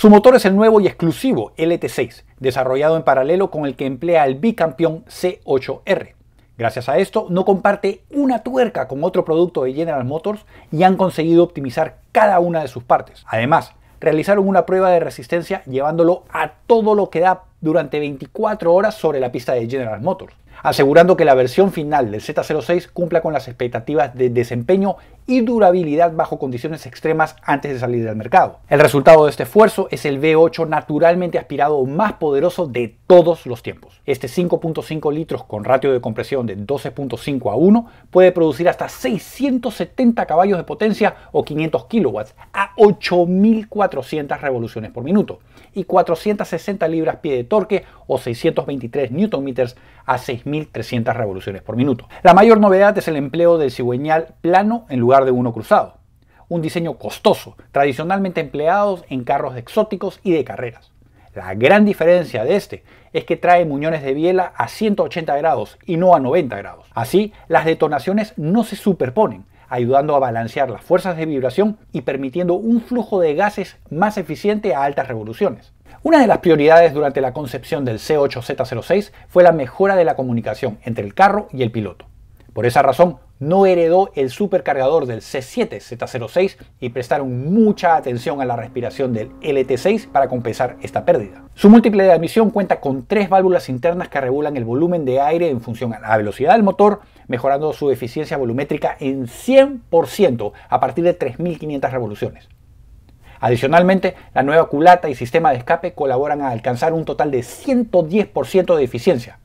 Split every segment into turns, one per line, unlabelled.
Su motor es el nuevo y exclusivo LT6, desarrollado en paralelo con el que emplea el bicampeón C8R. Gracias a esto, no comparte una tuerca con otro producto de General Motors y han conseguido optimizar cada una de sus partes. Además, realizaron una prueba de resistencia llevándolo a todo lo que da durante 24 horas sobre la pista de General Motors asegurando que la versión final del Z06 cumpla con las expectativas de desempeño y durabilidad bajo condiciones extremas antes de salir del mercado. El resultado de este esfuerzo es el V8 naturalmente aspirado más poderoso de todos los tiempos. Este 5.5 litros con ratio de compresión de 12.5 a 1 puede producir hasta 670 caballos de potencia o 500 kilowatts a 8.400 revoluciones por minuto y 460 libras-pie de torque o 623 Nm a 6.000 1.300 revoluciones por minuto. La mayor novedad es el empleo del cigüeñal plano en lugar de uno cruzado. Un diseño costoso, tradicionalmente empleado en carros exóticos y de carreras. La gran diferencia de este es que trae muñones de biela a 180 grados y no a 90 grados. Así, las detonaciones no se superponen, ayudando a balancear las fuerzas de vibración y permitiendo un flujo de gases más eficiente a altas revoluciones. Una de las prioridades durante la concepción del C8Z06 fue la mejora de la comunicación entre el carro y el piloto. Por esa razón, no heredó el supercargador del C7Z06 y prestaron mucha atención a la respiración del LT6 para compensar esta pérdida. Su múltiple de admisión cuenta con tres válvulas internas que regulan el volumen de aire en función a la velocidad del motor, mejorando su eficiencia volumétrica en 100% a partir de 3.500 revoluciones. Adicionalmente, la nueva culata y sistema de escape colaboran a alcanzar un total de 110% de eficiencia.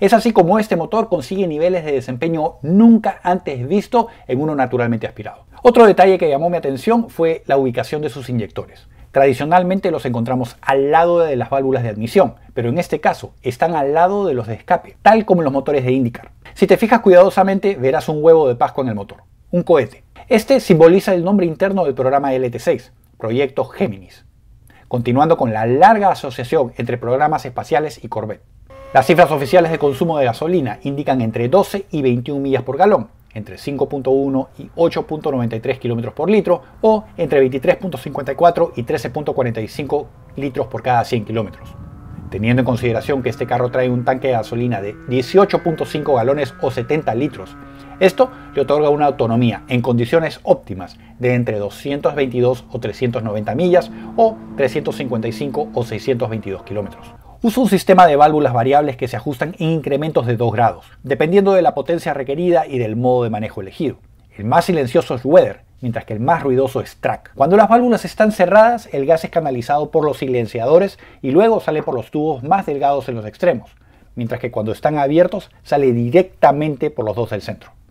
Es así como este motor consigue niveles de desempeño nunca antes visto en uno naturalmente aspirado. Otro detalle que llamó mi atención fue la ubicación de sus inyectores. Tradicionalmente los encontramos al lado de las válvulas de admisión, pero en este caso están al lado de los de escape, tal como los motores de IndyCar. Si te fijas cuidadosamente, verás un huevo de Pascua en el motor, un cohete. Este simboliza el nombre interno del programa LT6, proyecto Géminis, continuando con la larga asociación entre programas espaciales y Corvette. Las cifras oficiales de consumo de gasolina indican entre 12 y 21 millas por galón, entre 5.1 y 8.93 kilómetros por litro o entre 23.54 y 13.45 litros por cada 100 kilómetros. Teniendo en consideración que este carro trae un tanque de gasolina de 18.5 galones o 70 litros esto le otorga una autonomía en condiciones óptimas de entre 222 o 390 millas o 355 o 622 kilómetros. Usa un sistema de válvulas variables que se ajustan en incrementos de 2 grados, dependiendo de la potencia requerida y del modo de manejo elegido. El más silencioso es Weather, mientras que el más ruidoso es Track. Cuando las válvulas están cerradas, el gas es canalizado por los silenciadores y luego sale por los tubos más delgados en los extremos, mientras que cuando están abiertos sale directamente por los dos del centro.